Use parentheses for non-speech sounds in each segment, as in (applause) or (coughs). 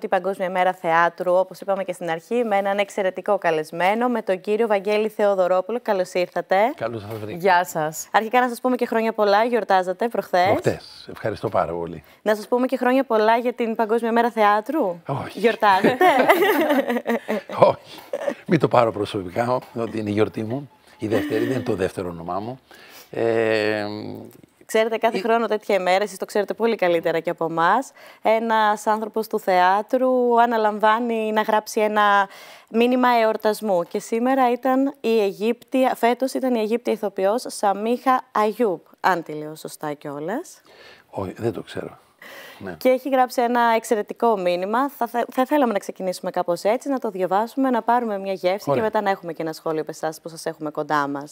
Την Παγκόσμια Μέρα Θεάτρου, όπως είπαμε και στην αρχή, με έναν εξαιρετικό καλεσμένο, με τον κύριο Βαγγέλη Θεοδωρόπουλο. Καλώς ήρθατε. Καλώς σας βρήκα. Γεια σας. Αρχικά να σας πούμε και χρόνια πολλά, γιορτάζατε προχθές. Προχθές. Ευχαριστώ πάρα πολύ. Να σας πούμε και χρόνια πολλά για την Παγκόσμια Μέρα Θεάτρου. Όχι. Γιορτάζετε. (laughs) Όχι. Μην το πάρω προσωπικά ότι είναι η γιορτή μου. Η δεύτερη δεν είναι το δεύτερο όνομά μου. Ε, Ξέρετε, κάθε ε, χρόνο τέτοια ημέρα, εσείς το ξέρετε πολύ καλύτερα και από εμάς. ένας άνθρωπος του θεάτρου αναλαμβάνει να γράψει ένα μήνυμα εορτασμού. Και σήμερα ήταν η Αιγύπτια, φέτος ήταν η Αιγύπτια ηθοποιός Σαμίχα Αγιούπ, αν τη λέω σωστά κιόλας. Όχι, δεν το ξέρω. Ναι. Και έχει γράψει ένα εξαιρετικό μήνυμα. Θα, θα θέλαμε να ξεκινήσουμε κάπως έτσι, να το διαβάσουμε, να πάρουμε μια γεύση Ωραία. και μετά να έχουμε και ένα σχόλιο από εσάς που σας έχουμε κοντά μας.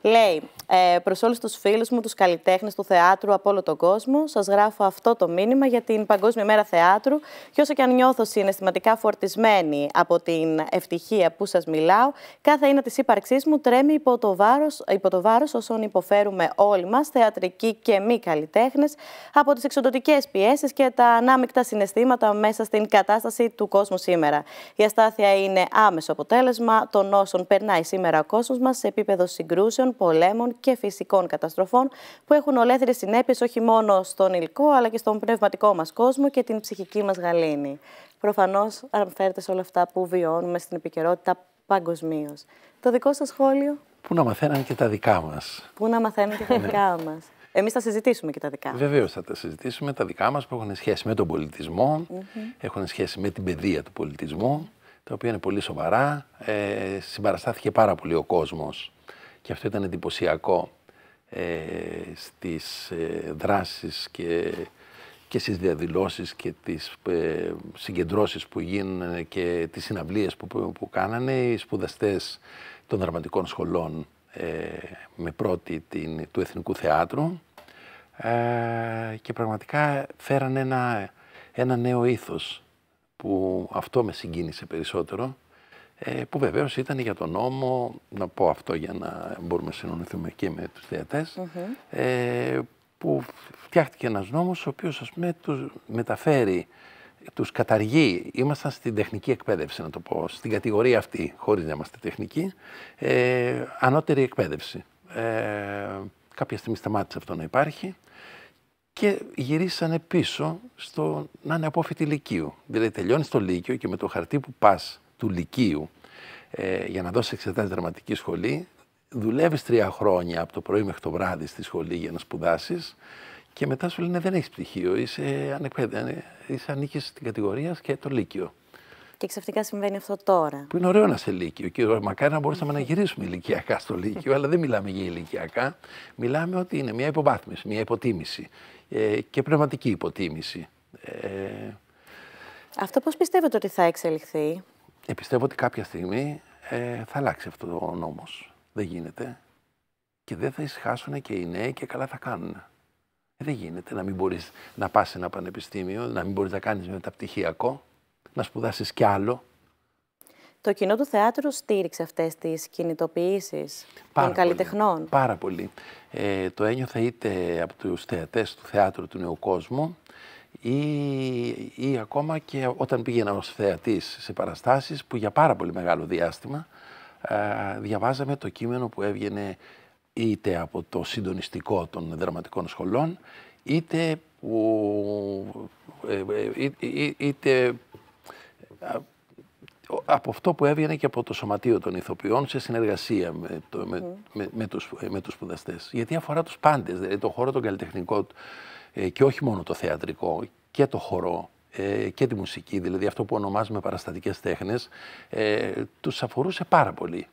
Λέει, ε, προς όλους τους φίλους μου, τους καλλιτέχνες του θεάτρου από όλο τον κόσμο, σας γράφω αυτό το μήνυμα για την Παγκόσμια Μέρα Θεάτρου. Και όσο και αν νιώθω συναισθηματικά φορτισμένη από την ευτυχία που σας μιλάω, κάθε ένα της ύπαρξής μου τρέμει υπό το βάρος όσων υποφέρουμε όλοι μας, θεατρικοί και μη καλλιτέχνες, από τις εξοντοτικές πιέσεις και τα ανάμεικτα συναισθήματα μέσα στην κατάσταση του κόσμου σήμερα. Η αστάθεια είναι άμεσο αποτέλεσμα των όσων περνάει σήμερα ο κόσμος μας σε επίπεδο συγκρούσεων, πολέμων και φυσικών καταστροφών που έχουν ολέθριες συνέπειες όχι μόνο στον υλικό αλλά και στον πνευματικό μας κόσμο και την ψυχική μας γαλήνη. Προφανώς, αναφέρεται σε όλα αυτά που βιώνουμε στην επικαιρότητα παγκοσμίως. Το δικό σας σχόλιο. Πού να μαθαίναν και τα δικά μας. Πού να μαθαίναν και τα δικά μας. Εμείς θα συζητήσουμε και τα δικά μας. Βεβαίως θα τα συζητήσουμε. Τα δικά μας που έχουν σχέση με τον πολιτισμό, έχουν σχέση με την παιδεία του πολιτισμού, τα οποία είναι πολύ σοβαρά. Ε, συμπαραστάθηκε πάρα πολύ ο κόσμος και αυτό ήταν εντυπωσιακό ε, στις ε, δράσεις και, και στις διαδηλώσεις και τις ε, συγκεντρώσεις που γίνανε και τις συναυλίες που, που, που κάνανε οι σπουδαστές των δραματικών σχολών ε, με πρώτη την, του Εθνικού Θεάτρου ε, και πραγματικά φέραν ένα, ένα νέο ήθος που αυτό με συγκίνησε περισσότερο ε, που βεβαίως ήταν για τον νόμο, να πω αυτό για να μπορούμε να συνονιθούμε και με τους θεατες που φτιάχτηκε ένας νόμος ο οποίος ας πούμε τους μεταφέρει τους καταργεί. Ήμασταν στην τεχνική εκπαίδευση, να το πω, στην κατηγορία αυτή, χωρίς να είμαστε τεχνικοί, ε, ανώτερη εκπαίδευση. Ε, κάποια στιγμή σταμάτησε αυτό να υπάρχει και γυρίσανε πίσω στο να είναι απόφοιτη Λυκείου. Δηλαδή τελειώνεις το Λύκειο και με το χαρτί που πας του Λυκείου ε, για να δώσεις εξετάσεις δραματική σχολή, δουλεύεις τρία χρόνια από το πρωί μέχρι το βράδυ στη σχολή για να σπουδάσεις, και μετά σου λένε δεν έχεις πτυχίο, είσαι ανεκπαίδευτο. Ε, είσαι ανήκεις στην κατηγορία και το Λύκειο. Και ξαφνικά συμβαίνει αυτό τώρα. Που είναι ωραίο να σε Λύκειο. Και μακάρι να μπορούσαμε να γυρίσουμε ηλικιακά στο Λύκειο, αλλά δεν μιλάμε για ηλικιακά. Μιλάμε ότι είναι μια υποβάθμιση, μια υποτίμηση. Ε, και πνευματική υποτίμηση. Ε, αυτό πώς πιστεύετε ότι θα εξελιχθεί. Ε, πιστεύω ότι κάποια στιγμή ε, θα αλλάξει αυτό ο νόμος. Δεν γίνεται. Και δεν θα ησυχάσουν και οι νέοι και καλά θα κάνουν. Ε, δεν γίνεται να μην μπορείς να πας σε ένα πανεπιστήμιο, να μην μπορείς να κάνεις μεταπτυχιακό, να σπουδάσεις κι άλλο. Το κοινό του θεάτρου στήριξε αυτές τις κινητοποιήσεις των καλλιτεχνών. πάρα πολύ. Ε, το ένιωθα είτε από τους θεατές του θεάτρου του Νέου Κόσμου ή, ακόμα και όταν πήγαινα ως θεατής σε παραστάσεις που για πάρα πολύ μεγάλο διάστημα ε, διαβάζαμε το κείμενο που έβγαινε είτε από το συντονιστικό των δραματικών σχολών, είτε, ε, ε, ε, είτε από αυτό που έβγαινε και από το Σωματείο των Ηθοποιών σε συνεργασία με, το, με, με, τους, με τους σπουδαστές. Γιατί αφορά τους πάντες, δηλαδή το χώρο των καλλιτεχνικό και όχι μόνο το θεατρικό και το χορό και τη μουσική, δηλαδή αυτό που ονομάζουμε παραστατικές τέχνες, τους αφορούσε πάρα πολύ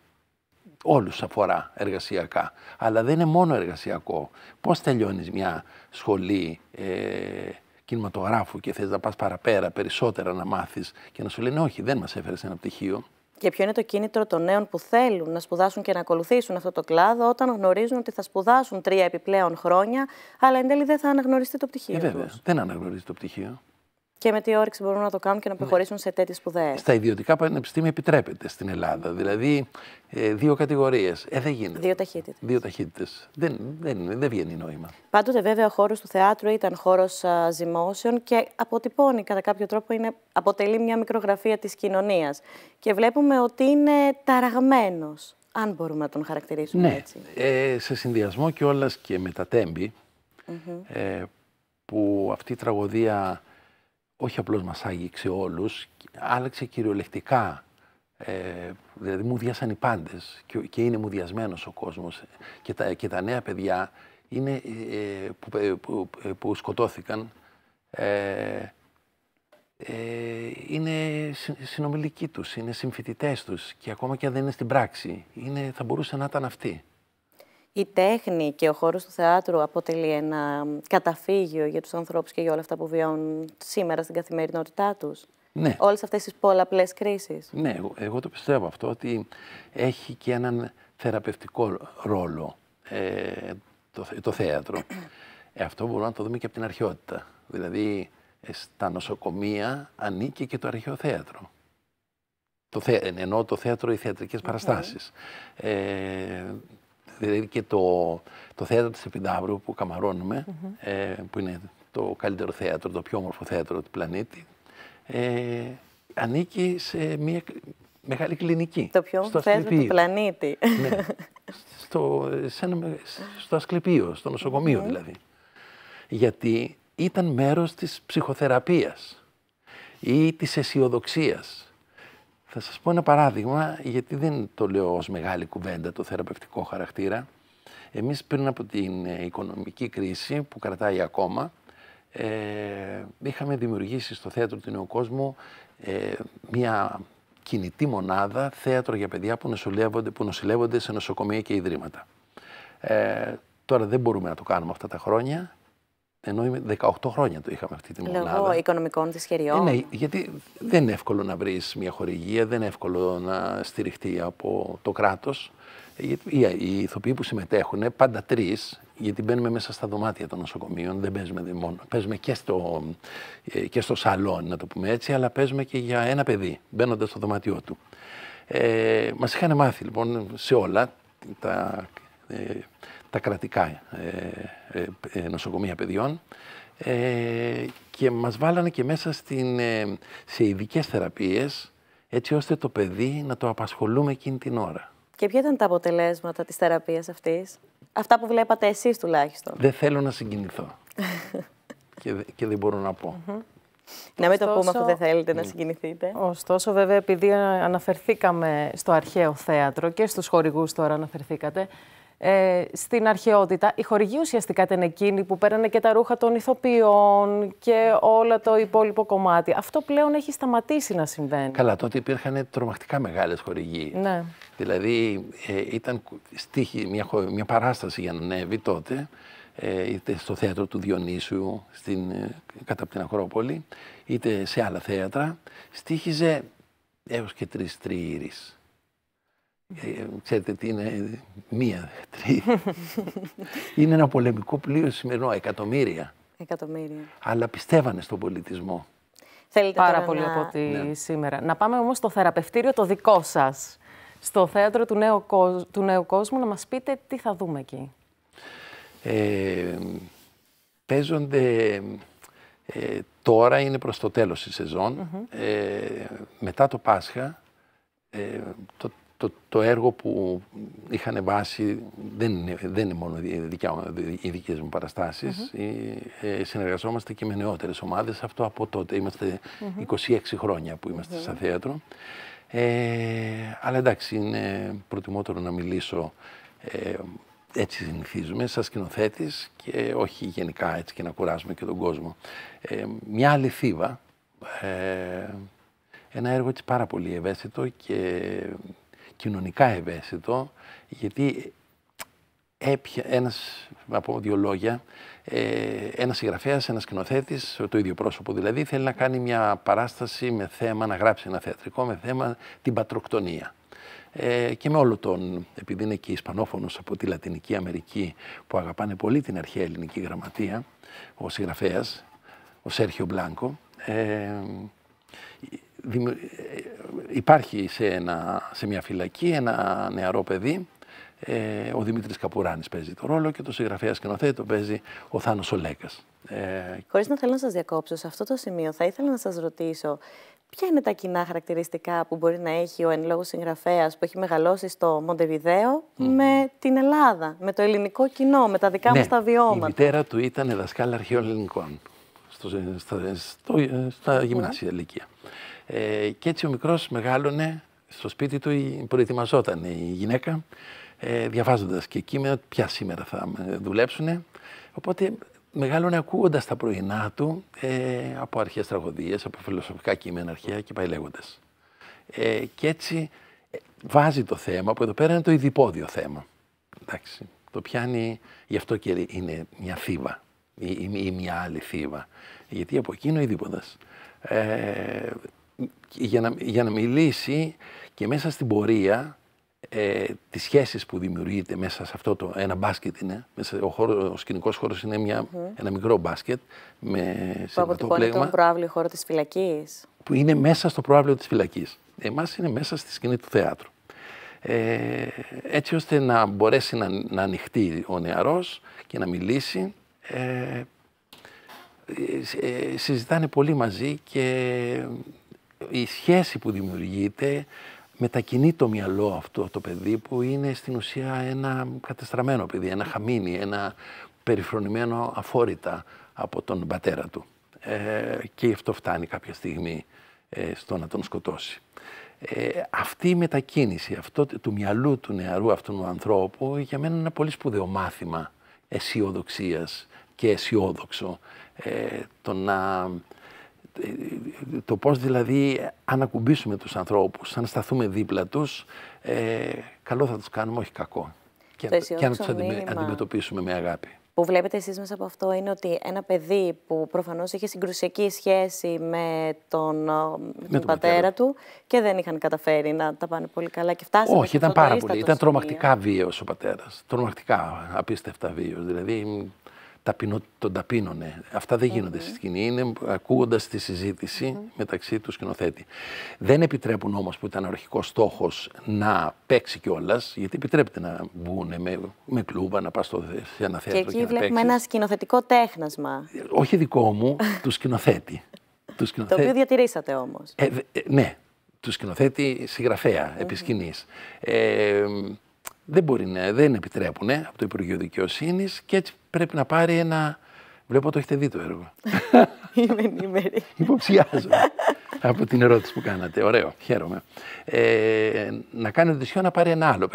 όλους αφορά εργασιακά. Αλλά δεν είναι μόνο εργασιακό. Πώς τελειώνεις μια σχολή ε, κινηματογράφου και θες να πας παραπέρα, περισσότερα να μάθεις και να σου λένε όχι, δεν μας έφερες ένα πτυχίο. Και ποιο είναι το κίνητρο των νέων που θέλουν να σπουδάσουν και να ακολουθήσουν αυτό το κλάδο, όταν γνωρίζουν ότι θα σπουδάσουν τρία επιπλέον χρόνια, αλλά εν τέλει δεν θα αναγνωριστεί το πτυχίο. Ε, δεν αναγνωρίζει το πτυχίο και με τι όρεξη μπορούν να το κάνουν και να ναι. προχωρήσουν σε τέτοιες σπουδέ. Στα ιδιωτικά πανεπιστήμια επιτρέπεται στην Ελλάδα. Δηλαδή, ε, δύο κατηγορίες. Ε, δεν γίνεται. Δύο ταχύτητες. Δύο ταχύτητες. Δεν, δεν, δεν βγαίνει νόημα. Πάντοτε, βέβαια, ο χώρος του θεάτρου ήταν χώρος ζυμώσεων και αποτυπώνει κατά κάποιο τρόπο, είναι, αποτελεί μια μικρογραφία της κοινωνίας. Και βλέπουμε ότι είναι ταραγμένος, αν μπορούμε να τον χαρακτηρίσουμε ναι. έτσι. Ε, σε συνδυασμό κιόλας και με τα τέμπη, ε, που αυτή η τραγωδία όχι απλώς μας άγγιξε όλους, άλλαξε κυριολεκτικά. Ε, δηλαδή μου διάσαν οι πάντες και, και είναι μου ο κόσμος και τα, και τα νέα παιδιά είναι, ε, που, ε, που, σκοτώθηκαν ε, είναι συνομιλικοί τους, είναι συμφοιτητές τους και ακόμα και αν δεν είναι στην πράξη, είναι, θα μπορούσε να ήταν αυτοί η τέχνη και ο χώρος του θεάτρου αποτελεί ένα καταφύγιο για τους ανθρώπους και για όλα αυτά που βιώνουν σήμερα στην καθημερινότητά τους. Ναι. Όλες αυτές τις πολλαπλές κρίσεις. Ναι, εγώ, το πιστεύω αυτό ότι έχει και έναν θεραπευτικό ρόλο ε, το, το θέατρο. ε, αυτό μπορούμε να το δούμε και από την αρχαιότητα. Δηλαδή, ε, στα νοσοκομεία ανήκει και το αρχαίο θέατρο. Το Ενώ το θέατρο, οι θεατρικές Ε, δηλαδή και το, το θέατρο της Επιδαύρου που καμαρώνουμε, ε, που είναι το καλύτερο θέατρο, το πιο όμορφο θέατρο του πλανήτη, ε, ανήκει σε μια μεγάλη κλινική. Το πιο όμορφο θέατρο του πλανήτη. Ναι, στο, σε στο Ασκληπείο, στο νοσοκομείο ναι. δηλαδή. Γιατί ήταν μέρος της ψυχοθεραπείας ή της αισιοδοξίας θα σας πω ένα παράδειγμα, γιατί δεν το λέω ως μεγάλη κουβέντα το θεραπευτικό χαρακτήρα. Εμείς πριν από την ε, οικονομική κρίση που κρατάει ακόμα, ε, είχαμε δημιουργήσει στο Θέατρο του Νέου Κόσμου ε, μια κινητή μονάδα θέατρο για παιδιά που νοσηλεύονται, που νοσηλεύονται σε νοσοκομεία και ιδρύματα. Ε, τώρα δεν μπορούμε να το κάνουμε αυτά τα χρόνια. Ενώ είμαι 18 χρόνια το είχαμε αυτή τη Ελλάδα. Λόγω οικονομικών δυσχεριών. Ε, ναι, γιατί δεν είναι εύκολο να βρεις μια χορηγία, δεν είναι εύκολο να στηριχτεί από το κράτος. οι ηθοποιοί που συμμετέχουν, πάντα τρεις, γιατί μπαίνουμε μέσα στα δωμάτια των νοσοκομείων, δεν παίζουμε μόνο. Παίζουμε και στο, ε, και στο σαλόν, να το πούμε έτσι, αλλά παίζουμε και για ένα παιδί, μπαίνοντας στο δωμάτιό του. Ε, Μας είχαν μάθει λοιπόν σε όλα τα, ε, τα κρατικά. Ε, ε, ε, νοσοκομεία παιδιών ε, και μας βάλανε και μέσα στην, σε ειδικές θεραπείες έτσι ώστε το παιδί να το απασχολούμε εκείνη την ώρα. Και ποια ήταν τα αποτελέσματα της θεραπείας αυτής, αυτά που βλέπατε εσείς τουλάχιστον. Δεν θέλω να συγκινηθώ (laughs) και, δεν μπορώ να πω. Να μην το πούμε αφού δεν θέλετε να ναι. συγκινηθείτε. Ωστόσο, βέβαια, επειδή αναφερθήκαμε στο αρχαίο θέατρο και στους χορηγούς τώρα αναφερθήκατε, ε, στην αρχαιότητα, οι χορηγή ουσιαστικά ήταν εκείνη που πέρανε και τα ρούχα των ηθοποιών και όλο το υπόλοιπο κομμάτι. Αυτό πλέον έχει σταματήσει να συμβαίνει. Καλά, τότε υπήρχαν τρομακτικά μεγάλες χορηγοί. Ναι. Δηλαδή, ε, ήταν στίχη, μια, μια παράσταση για να ανέβει τότε ε, είτε στο θέατρο του Διονύσου στην, κατά από την Ακρόπολη, είτε σε άλλα θέατρα, στήχιζε έως και τρεις τριήρης. Ε, ξέρετε τι είναι, μία, τρία. είναι ένα πολεμικό πλοίο σημερινό, εκατομμύρια. Εκατομμύρια. Αλλά πιστεύανε στον πολιτισμό. Θέλετε Πάρα πολύ από ότι ναι. σήμερα. Να πάμε όμως στο θεραπευτήριο το δικό σας. Στο θέατρο του Νέου, του Κόσμου να μας πείτε τι θα δούμε εκεί. Ε, παίζονται... Ε, τώρα είναι προς το τέλος της σεζόν. ε, μετά το Πάσχα, ε, το το, έργο που είχαν βάσει δεν είναι, δεν είναι μόνο οι δικές μου παραστάσεις. Ε, συνεργαζόμαστε και με νεότερες ομάδες. Αυτό από τότε. 26 χρόνια που είμαστε θέατρο. Ε, αλλά εντάξει, είναι προτιμότερο να μιλήσω ε, έτσι συνηθίζουμε, σαν σκηνοθέτης και όχι γενικά έτσι και να κουράζουμε και τον κόσμο. Ε, μια άλλη θύβα, ε, ένα έργο έτσι πάρα πολύ ευαίσθητο και κοινωνικά ευαίσθητο, γιατί έπια, ένας, να πω δύο λόγια, ε, ένας συγγραφέας, ένας σκηνοθέτης, το ίδιο πρόσωπο δηλαδή, θέλει να κάνει μια παράσταση με θέμα, να γράψει ένα θεατρικό με θέμα την πατροκτονία. Ε, και με όλο τον, επειδή είναι και Ισπανόφωνος από τη Λατινική Αμερική που αγαπάνε πολύ την αρχαία ελληνική γραμματεία, ο συγγραφέας, ο Σέρχιο Μπλάνκο, ε, υπάρχει σε, ένα, σε μια φυλακή ένα νεαρό παιδί, ε, ο Δημήτρης Καπουράνης παίζει το ρόλο και το συγγραφέα σκηνοθέτη το παίζει ο Θάνος Ολέκας. Ε, Χωρίς να θέλω να σας διακόψω, σε αυτό το σημείο θα ήθελα να σας ρωτήσω ποια είναι τα κοινά χαρακτηριστικά που μπορεί να έχει ο εν λόγω συγγραφέας που έχει μεγαλώσει στο Μοντεβιδέο με την Ελλάδα, με το ελληνικό κοινό, με τα δικά ναι, μας τα βιώματα. η μητέρα του ήταν δασκάλα αρχαιών ελληνικών στο, στα, στο, στα ναι. γυμνάσια ηλικία. Ε, και έτσι ο μικρός μεγάλωνε στο σπίτι του, προετοιμαζόταν η γυναίκα, ε, διαβάζοντας και κείμενα ποια σήμερα θα δουλέψουνε. Οπότε μεγάλωνε ακούγοντας τα πρωινά του ε, από αρχές τραγωδίες, από φιλοσοφικά κείμενα αρχαία και πάει Ε, και έτσι ε, βάζει το θέμα που εδώ πέρα είναι το ειδιπόδιο θέμα. Εντάξει, το πιάνει, γι' αυτό και είναι μια θύβα ή, μια άλλη θύβα. Γιατί από εκείνο ειδίποδας ε, για να, για να μιλήσει και μέσα στην πορεία ε, τις σχέσεις που δημιουργείται μέσα σε αυτό το, ένα μπάσκετ είναι, μέσα, ο, χώρο, ο σκηνικός χώρος είναι μια, ένα μικρό μπάσκετ με συμβατό πλέγμα. τον προάβλιο χώρο της φυλακής. Που είναι μέσα στο προάβλιο της φυλακής. Εμάς είναι μέσα στη σκηνή του θεάτρου. Ε, έτσι ώστε να μπορέσει να, να ανοιχτεί ο νεαρός και να μιλήσει. Ε, ε, συζητάνε πολύ μαζί και η σχέση που δημιουργείται μετακινεί το μυαλό αυτό το παιδί που είναι στην ουσία ένα κατεστραμμένο παιδί, ένα χαμίνι, ένα περιφρονημένο αφόρητα από τον πατέρα του. Ε, και αυτό φτάνει κάποια στιγμή ε, στο να τον σκοτώσει. Ε, αυτή η μετακίνηση αυτό, του μυαλού του νεαρού αυτού του ανθρώπου για μένα είναι ένα πολύ σπουδαίο μάθημα αισιοδοξίας και αισιόδοξο. Ε, το να το πώς δηλαδή αν ακουμπήσουμε τους ανθρώπους, αν σταθούμε δίπλα τους, ε, καλό θα τους κάνουμε, όχι κακό. Και, να και αν τους αντιμετωπίσουμε με αγάπη. Που βλέπετε εσείς μέσα από αυτό είναι ότι ένα παιδί που προφανώς είχε συγκρουσιακή σχέση με τον, ε, πατέρα, του και δεν είχαν καταφέρει να τα πάνε πολύ καλά και φτάσανε Όχι, ήταν πάρα πολύ. Ήταν τρομακτικά βίαιος ο πατέρας. Τρομακτικά, απίστευτα βίαιος. Δηλαδή ταπεινο, τον ταπείνωνε. Αυτά δεν γίνονται mm-hmm. στη σκηνή. Είναι ακούγοντας τη συζητηση μεταξύ του σκηνοθέτη. Δεν επιτρέπουν όμως που ήταν ο αρχικός στόχος να παίξει κιόλας, γιατί επιτρέπεται να μπουν με, με κλούβα, να πας στο σε ένα θέατρο. Και εκεί και βλέπουμε ένα σκηνοθετικό τέχνασμα. Όχι δικό μου, του σκηνοθέτη. Το οποίο διατηρήσατε όμως. Ε, ε, ναι, του σκηνοθέτη συγγραφέα επί Ε, δεν μπορεί δεν επιτρέπουν από το Υπουργείο Δικαιοσύνης και έτσι πρέπει να πάρει ένα. Βλέπω το έχετε δει το έργο. (laughs) Είμαι ενήμερη. Υποψιάζω από την ερώτηση που κάνατε. Ωραίο, χαίρομαι. Ε, να κάνει οντισιό να πάρει ένα άλλο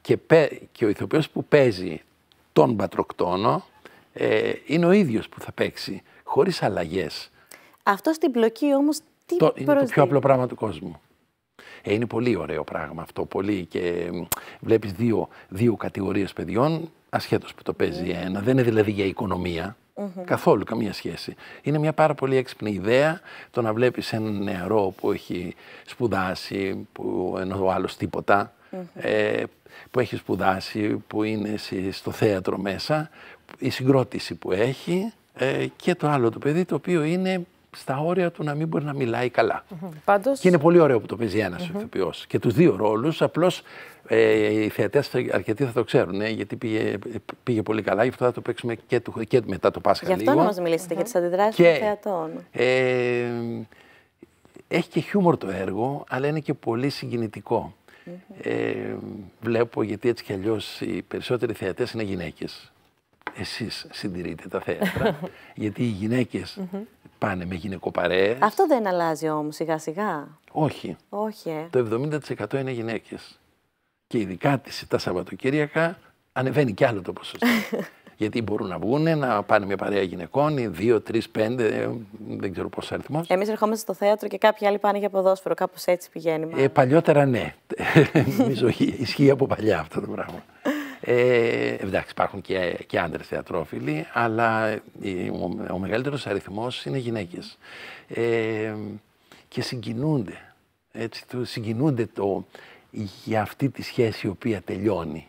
Και, και ο ηθοποιός που παίζει τον πατροκτόνο ε, είναι ο ίδιος που θα παίξει, χωρίς αλλαγές. Αυτό στην πλοκή όμως τι το, Είναι το πιο απλό πράγμα του κόσμου. Ε, είναι πολύ ωραίο πράγμα αυτό, πολύ και βλέπεις δύο, δύο κατηγορίες παιδιών ασχέτως που το παίζει ναι. ένα, δεν είναι δηλαδή για οικονομια Καθόλου, καμία σχέση. Είναι μια πάρα πολύ έξυπνη ιδέα το να βλέπεις έναν νεαρό που έχει σπουδάσει, που ενώ ο άλλος τιποτα ε, που έχει σπουδάσει, που είναι στο θέατρο μέσα, η συγκρότηση που έχει ε, και το άλλο το παιδί το οποίο είναι στα όρια του να μην μπορεί να μιλάει Πάντως... Και είναι πολύ ωραίο που το παίζει ένας mm-hmm. Και τους δύο ρόλους, απλώς ε, οι θεατές αρκετοί θα το ξέρουν, ε, γιατί πήγε, πήγε πολύ καλά. Γι' αυτό θα το παίξουμε και, του, και μετά το Πάσχα. Γι' αυτό λίγο. να μας μιλησετε mm για τις αντιδράσει των θεατών. Ε, έχει και χιούμορ το έργο, αλλά είναι και πολύ συγκινητικό. Ε, βλέπω γιατί έτσι κι αλλιώς οι περισσότεροι θεατές είναι γυναίκες εσείς συντηρείτε τα θέατρα, (laughs) γιατί οι γυναίκες πάνε με γυναικοπαρέε. Αυτό δεν αλλάζει όμως σιγά σιγά. Όχι. Όχι ε. Το 70% είναι γυναίκες. Και ειδικά τα Σαββατοκύριακα ανεβαίνει κι άλλο το ποσοστό. (laughs) Γιατί μπορούν να βγουν, να πάνε μια παρέα γυναικών, δύο, τρεις, πέντε, ε, δεν ξέρω πόσο αριθμό. Εμείς ερχόμαστε στο θέατρο και κάποιοι άλλοι πάνε για ποδόσφαιρο, κάπως έτσι πηγαίνουμε. Ε, παλιότερα ναι. Νομίζω (laughs) ισχύει από παλιά αυτό το πράγμα. Ε, εντάξει, υπάρχουν και, και άντρες θεατρόφιλοι, αλλά ο, ο μεγαλύτερος αριθμός είναι γυναίκες. Ε, και συγκινούνται. Έτσι, το, συγκινούνται το, για αυτή τη σχέση η οποία τελειώνει.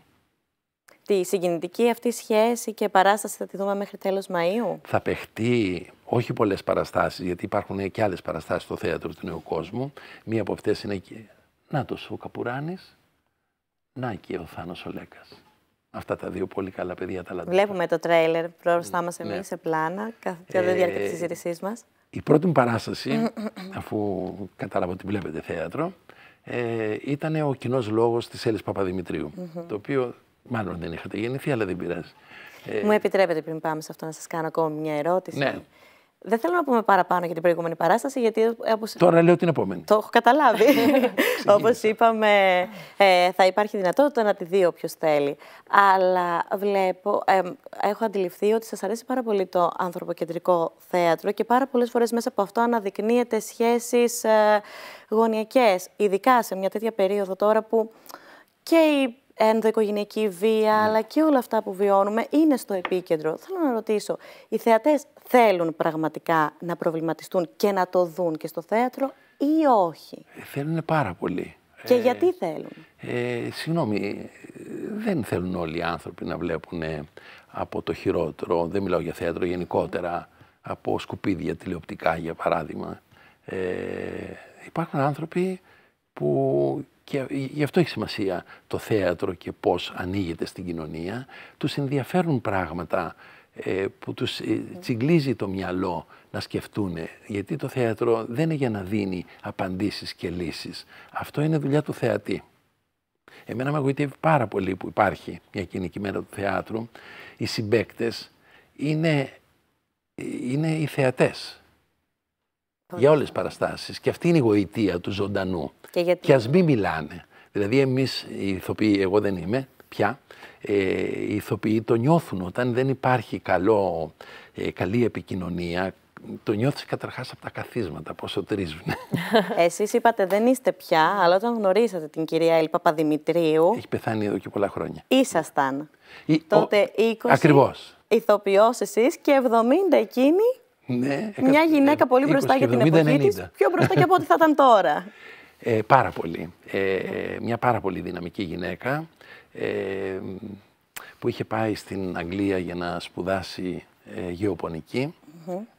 Τη συγκινητική αυτή σχέση και παράσταση θα τη δούμε μέχρι τέλος Μαΐου. Θα παιχτεί όχι πολλές παραστάσεις, γιατί υπάρχουν και άλλες παραστάσεις στο θέατρο του Νέου Κόσμου. Μία από αυτές είναι και... Να το ο Καπουράνης, να και ο Θάνος Ολέκας. Αυτά τα δύο πολύ καλά παιδιά τα λατρεύω. Βλέπουμε το τρέιλερ μπροστά ναι. μας εμείς ναι. σε πλάνα κατά τη διάρκεια τη συζήτησής μας. Η πρώτη μου παράσταση, (coughs) αφού κατάλαβα ότι βλέπετε θέατρο, ε, ήταν ο κοινός λόγος της Έλλης Το οποίο μάλλον δεν είχατε γεννηθεί, αλλά δεν πειράζει. Ε, μου επιτρέπετε πριν πάμε σε αυτό να σας κάνω ακόμη μια ερώτηση. Ναι. Δεν θέλω να πούμε παραπάνω για την προηγούμενη παράσταση, γιατί. Ε, όπως... Τώρα λέω την επόμενη. Το έχω καταλάβει. (laughs) Όπως είπαμε, ε, θα υπάρχει δυνατότητα να τη δει όποιος θέλει. Αλλά βλέπω, έχω αντιληφθεί ότι σας αρέσει πάρα πολύ το ανθρωποκεντρικό θέατρο και πάρα πολλές φορές μέσα από αυτό αναδεικνύεται σχέσεις ε, γωνιακές, ειδικά σε μια τέτοια περίοδο τώρα που και οι ενδοοικογενειακή βία, ναι. αλλά και όλα αυτά που βιώνουμε είναι στο επίκεντρο. Θέλω να ρωτήσω, οι θεατές θέλουν πραγματικά να προβληματιστούν και να το δουν και στο θέατρο ή όχι. Ε, θέλουν πάρα πολύ. Και ε, γιατί θέλουν. Ε, συγγνώμη, δεν θέλουν όλοι οι άνθρωποι να βλέπουν από το χειρότερο, δεν μιλάω για θέατρο γενικότερα, από σκουπίδια τηλεοπτικά για παράδειγμα. Ε, υπάρχουν άνθρωποι που και γι' αυτό έχει σημασία το θέατρο και πώς ανοίγεται στην κοινωνία. Τους ενδιαφέρουν πράγματα ε, που τους ε, τσιγκλίζει το μυαλό να σκεφτούν. Γιατί το θέατρο δεν είναι για να δίνει απαντήσεις και λύσεις. Αυτό είναι δουλειά του θεατή. Εμένα με αγωγητεύει πάρα πολύ που υπάρχει μια κοινική μέρα του θεάτρου. Οι συμπέκτες είναι, ε, είναι οι θεατές για όλες τις παραστάσεις. Και αυτή είναι η γοητεία του ζωντανού. Και, γιατί... και ας μην μιλάνε. Δηλαδή, εμείς οι ηθοποιοί, εγώ δεν είμαι πια, ε, οι ηθοποιοί το νιώθουν όταν δεν υπάρχει καλό, ε, καλή επικοινωνία. Το νιώθεις καταρχάς από τα καθίσματα, πόσο τρίζουν. (laughs) Εσείς είπατε δεν είστε πια, αλλά όταν γνωρίσατε την κυρία Ελ Παπαδημητρίου... Έχει πεθάνει εδώ και πολλά χρόνια. Ήσασταν. Ή, Τότε ο... 20... Ακριβώς. Ηθοποιός εσείς και 70 εκείνη ναι, Μια γυναίκα πολύ μπροστά για την εποχή της, πιο μπροστά και από ό,τι θα ήταν τώρα. (laughs) Ε, πάρα πολύ. Ε, μια πάρα πολύ δυναμική γυναίκα ε, που είχε πάει στην Αγγλία για να σπουδάσει ε, γεωπονική.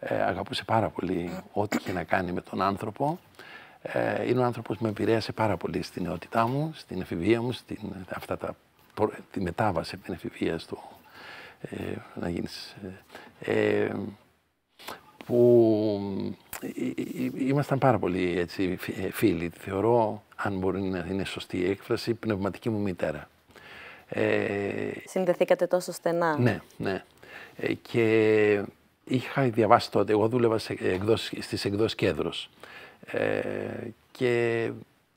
Ε, αγαπούσε πάρα πολύ ό,τι είχε να κάνει με τον άνθρωπο. Ε, είναι ο άνθρωπος που με επηρέασε πάρα πολύ στην νεότητά μου, στην εφηβεία μου, στην, αυτά τα, τη μετάβαση από την εφηβεία στο να γίνεις που ε, ε, ε, ήμασταν πάρα πολύ έτσι, φίλοι. Θεωρώ, αν μπορεί να είναι σωστή η έκφραση, πνευματική μου μητέρα. Ε, Συνδεθήκατε τόσο στενά. Ναι, ναι. και είχα διαβάσει τότε, εγώ δούλευα σε στις εκδόσεις Κέδρος και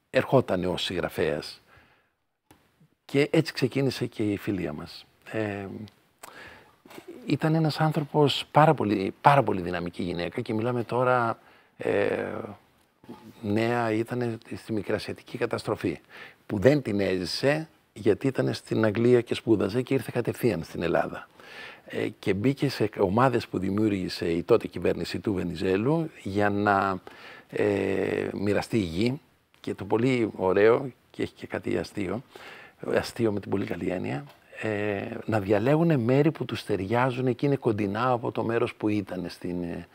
ερχόταν ως συγγραφέας. Και έτσι ξεκίνησε και η φιλία μας ήταν ένας άνθρωπος πάρα πολύ, πάρα πολύ δυναμική γυναίκα και μιλάμε τώρα ε, νέα, ήταν στη μικρασιατική καταστροφή που δεν την έζησε γιατί ήταν στην Αγγλία και σπούδαζε και ήρθε κατευθείαν στην Ελλάδα ε, και μπήκε σε ομάδες που δημιούργησε η τότε κυβέρνηση του Βενιζέλου για να ε, μοιραστεί η γη και το πολύ ωραίο και έχει και κάτι αστείο, αστείο με την πολύ καλή έννοια, ε, να διαλέγουν μέρη που τους ταιριάζουν και είναι κοντινά από το μέρος που ήταν στην, ε,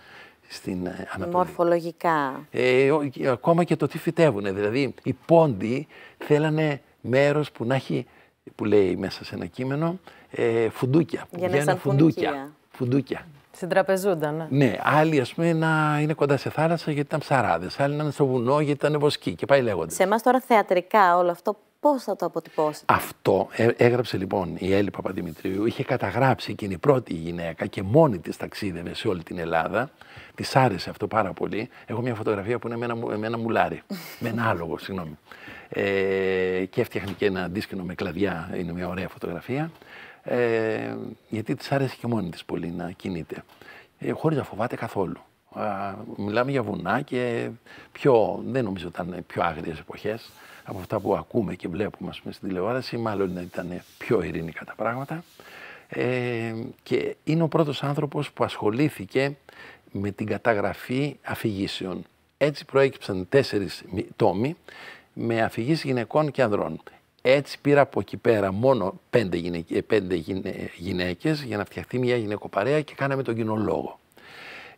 στην ε, Ανατολή. Μορφολογικά. Ε, ακόμα και το τι φυτεύουν. Δηλαδή, οι πόντι θέλανε μέρος που να έχει, που λέει μέσα σε ένα κείμενο, ε, φουντούκια. Που Για να φουντούκια. φουντούκια. Συντραπεζούνταν. Ναι, ναι άλλοι ας πούμε να είναι κοντά σε θάλασσα γιατί ήταν ψαράδες, άλλοι να είναι στο βουνό γιατί ήταν βοσκοί και πάει λέγοντας. Σε εμάς τώρα θεατρικά όλο αυτό Πώς θα το αποτυπώσει. Αυτό ε, έγραψε λοιπόν η Έλλη Παπαδημητρίου. Είχε καταγράψει και είναι η πρώτη γυναίκα και μόνη της ταξίδευε σε όλη την Ελλάδα. Της άρεσε αυτό πάρα πολύ. Έχω μια φωτογραφία που είναι με ένα, με ένα μουλάρι. (laughs) με ένα άλογο, συγγνώμη. Ε, και έφτιαχνε και ένα αντίσκηνο με κλαδιά. Είναι μια ωραία φωτογραφία. Ε, γιατί της άρεσε και μόνη της πολύ να κινείται. Ε, Χωρίς να φοβάται καθόλου. μιλάμε για βουνά και πιο, δεν νομίζω ήταν πιο άγριες εποχές από αυτά που ακούμε και βλέπουμε στη πούμε, στην τηλεόραση, μάλλον ήταν πιο ειρηνικά τα πράγματα. Ε, και είναι ο πρώτος άνθρωπος που ασχολήθηκε με την καταγραφή αφηγήσεων. Έτσι προέκυψαν τέσσερις τόμοι με αφηγήσεις γυναικών και ανδρών. Έτσι πήρα από εκεί πέρα μόνο πέντε, γυναίκες, γυναίκες για να φτιαχτεί μια γυναικοπαρέα και κάναμε τον κοινό λόγο.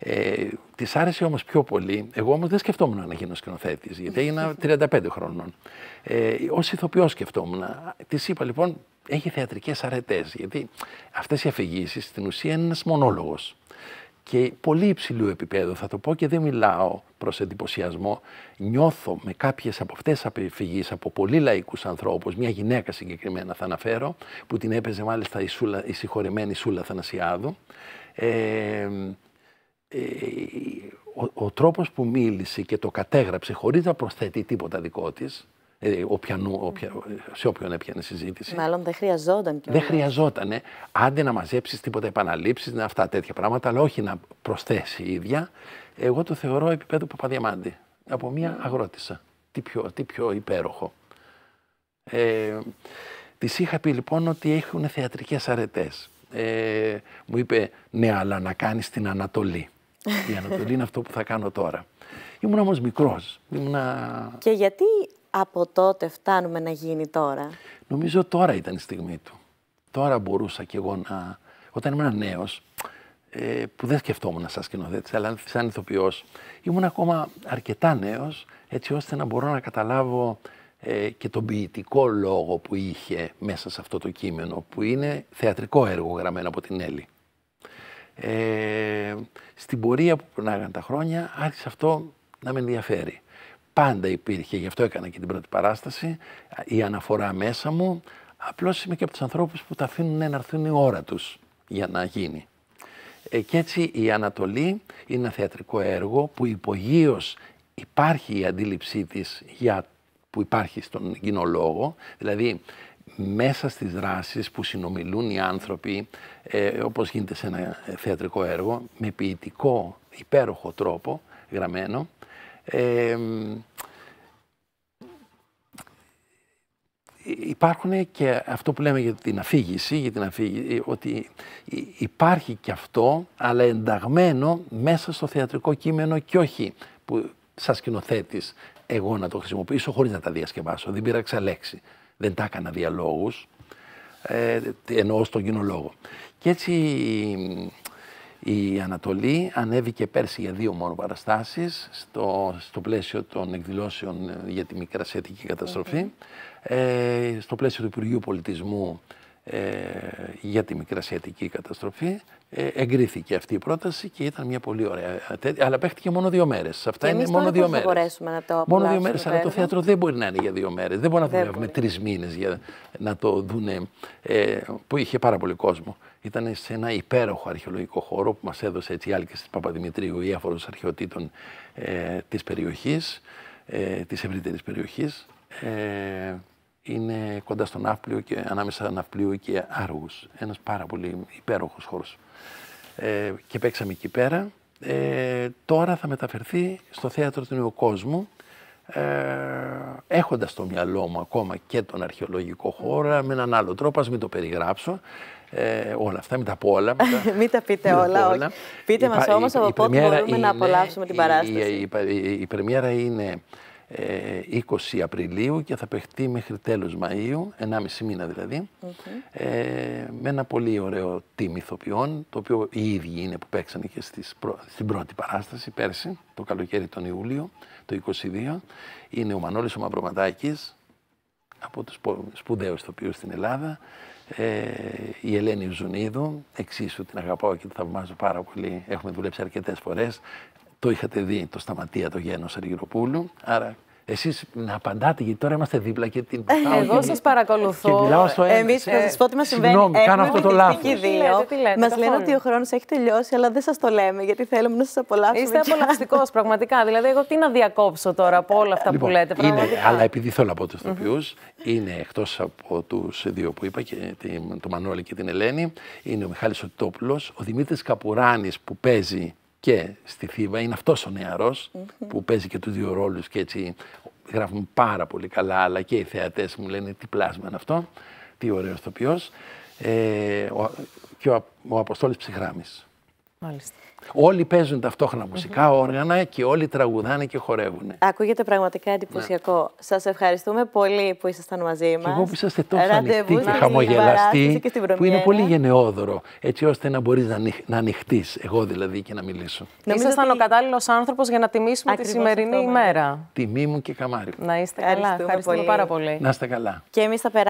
Ε, Της άρεσε όμως πιο πολύ. Εγώ όμως δεν σκεφτόμουν να γίνω σκηνοθέτης, γιατί έγινα 35 (laughs) χρονών. Ε, Ως ηθοποιός σκεφτόμουν. Της είπα λοιπόν, έχει θεατρικές αρετές, γιατί αυτές οι αφηγήσεις στην ουσία είναι ένας μονόλογος. Και πολύ υψηλού επίπεδου θα το πω και δεν μιλάω προς εντυπωσιασμό. Νιώθω με κάποιες από αυτές τις από πολύ λαϊκούς ανθρώπους, μια γυναίκα συγκεκριμένα θα αναφέρω, που την έπαιζε μάλιστα η, σούλα, η συγχωρεμένη Σούλα Θανασιάδου, ε, ε, ο, ο τρόπος που μίλησε και το κατέγραψε χωρίς να προσθέτει τίποτα δικό της, ε, σε όποιον έπιανε συζήτηση. Μάλλον δεν χρειαζόταν κιόλας. Δεν χρειαζόταν. Άντε να μαζέψεις τίποτα επαναλήψεις να αυτά τέτοια πράγματα, αλλά όχι να προσθέσει η ίδια. Εγώ το θεωρώ επίπεδο Παπαδιαμάντη. Από μία ναι. αγρότησα. Τι πιο, τι πιο υπέροχο. Ε, Της είχα πει λοιπόν ότι έχουν θεατρικές αρετές Ε, μου είπε, ναι, αλλά να κάνεις την Ανατολή. Η Ανατολή είναι αυτό που θα κάνω τώρα. Ήμουν όμως μικρός. Ήμουνα... Και γιατί από τότε φτάνουμε να γίνει τώρα. Νομίζω τώρα ήταν η στιγμή του. Τώρα μπορούσα κι εγώ να... Όταν ήμουν νέος, ε, που δεν σκεφτόμουν σαν σκηνοθέτης, αλλά σαν ηθοποιός, ήμουν ακόμα αρκετά νέος, έτσι ώστε να μπορώ να καταλάβω ε, και τον ποιητικό λόγο που είχε μέσα σε αυτό το κείμενο, που είναι θεατρικό έργο γραμμένο από την Έλλη. Ε, στην πορεία που περνάγαν τα χρόνια άρχισε αυτό να με ενδιαφέρει. Πάντα υπήρχε, γι' αυτό έκανα και την πρώτη παράσταση, η αναφορά μέσα μου. Απλώς είμαι και από τους ανθρώπους που τα αφήνουν να έρθουν η ώρα τους για να γίνει. Ε, έτσι η Ανατολή είναι ένα θεατρικό έργο που υπογείως υπάρχει η αντίληψή της για που υπάρχει στον κοινό λόγο. Δηλαδή μέσα στις δράσεις που συνομιλούν οι άνθρωποι, ε, όπως γίνεται σε ένα θεατρικό έργο, με ποιητικό, υπέροχο τρόπο, γραμμένο, ε, υπάρχουν και αυτό που λέμε για την αφήγηση, για την αφήγηση, ε, ότι υπάρχει και αυτό, αλλά ενταγμένο μέσα στο θεατρικό κείμενο και όχι που σαν σκηνοθέτης εγώ να το χρησιμοποιήσω χωρίς να τα διασκευάσω, δεν πήραξα λέξη δεν τα έκανα διαλόγους, ε, εννοώ στον κοινό λόγο. Και έτσι η Ανατολή ανέβηκε πέρσι για δύο μόνο παραστάσεις στο, στο πλαίσιο των εκδηλώσεων για τη μικρασιατική καταστροφή, ε, στο πλαίσιο του Υπουργείου Πολιτισμού για τη μικρασιατική καταστροφή. Ε, εγκρίθηκε αυτή η πρόταση και ήταν μια πολύ ωραία ε, τέτοια. Αλλά παίχτηκε μόνο δύο μέρες. Αυτά και είναι μόνο δύο μέρε. Μόνο δύο μέρες. Αλλά το θέατρο δεν μπορεί να είναι για δύο μέρες. Δεν μπορεί να δουλεύουμε τρεις μήνες για να το δουν. Ε, που είχε πάρα πολύ κόσμο. Ήταν σε ένα υπέροχο αρχαιολογικό χώρο που μας έδωσε έτσι η Άλκηση Παπαδημητρίου, άφορο αρχαιοτήτων ε, της περιοχής, ε, της ευρύτερης περιοχής. Ε, είναι κοντά στο Ναύπλιο και ανάμεσα Ναυπλίου και Άργους. Ένας πάρα πολύ υπέροχος χώρος. Ε, και παίξαμε εκεί πέρα. Ε, τώρα θα μεταφερθεί στο θέατρο του Νέου Κόσμου ε, έχοντας στο μυαλό μου ακόμα και τον αρχαιολογικό χώρο με έναν άλλο τρόπο, ας μην το περιγράψω ε, όλα αυτά, μην τα πω όλα μην, τα (laughs) πείτε όλα, όλα. πείτε μας όμως από πότε μπορούμε να απολαύσουμε την παράσταση η, η, η, η πρεμιέρα είναι 20 Απριλίου και θα παιχτεί μέχρι τέλος Μαΐου, 1,5 μήνα δηλαδή, ε, με ένα πολύ ωραίο team ηθοποιών, το οποίο οι ίδιοι είναι που παίξανε και στις στην πρώτη παράσταση πέρσι, το καλοκαίρι τον Ιούλιο, το 22. Είναι ο Μανώλης ο Μαυρομαντάκης, από τους σπουδαίους ηθοποιούς στην Ελλάδα, ε, η Ελένη Ζουνίδου, εξίσου την αγαπάω και την θαυμάζω πάρα πολύ, έχουμε δουλέψει αρκετές φορές, το είχατε δει το σταματία το Γένο Αργυροπούλου. Άρα εσείς να απαντάτε, γιατί τώρα είμαστε δίπλα και την ε, Εγώ σα παρακολουθώ. μιλάω στο Εμεί θα σα πω τι μας συμβαίνει. Συγγνώμη, κάνω αυτό το λάθο. Μα λένε ότι ο χρόνος έχει τελειώσει, αλλά δεν σας το λέμε, γιατί θέλουμε να σας απολαύσουμε. Είστε απολαυστικός, (laughs) πραγματικά. Δηλαδή, εγώ τι να διακόψω τώρα από όλα αυτά λοιπόν, που λέτε. Πραγματικά. Είναι, αλλά επειδή θέλω να πω τους ηθοποιου είναι εκτός από τους δύο που είπα, και τον Μανώλη και την Ελένη, είναι ο Μιχάλης Οτόπουλος, ο Δημήτρης Καπουράνης που παίζει και στη Θήβα. Είναι αυτός ο νεαρός που παίζει και τους δύο ρόλους, και έτσι γράφουν πάρα πολύ καλά, αλλά και οι θεατές μου λένε τι πλάσμα είναι αυτό, τι ωραίος το Ε, και ο, ο Αποστόλης Ψυχράμης. Μάλιστα. Όλοι παίζουν ταυτόχρονα μουσικά όργανα και όλοι τραγουδάνε και χορεύουν. Ακούγεται πραγματικά εντυπωσιακό. Ναι. Σας ευχαριστούμε πολύ που ήσασταν μαζί μα. εγώ που είσαστε τόσο ανοιχτοί και χαμογελαστοί, που είναι πολύ γενναιόδωρο, έτσι ώστε να μπορείς να, ανοιχτείς, εγώ δηλαδή, και να μιλήσω. Να ήσασταν ο κατάλληλος άνθρωπος για να τιμήσουμε τη σημερινή ναι. ημέρα. Τιμή μου και καμάρι. Να είστε καλά. Ευχαριστούμε, πάρα πολύ. Να είστε καλά. Και εμείς θα περάσουμε.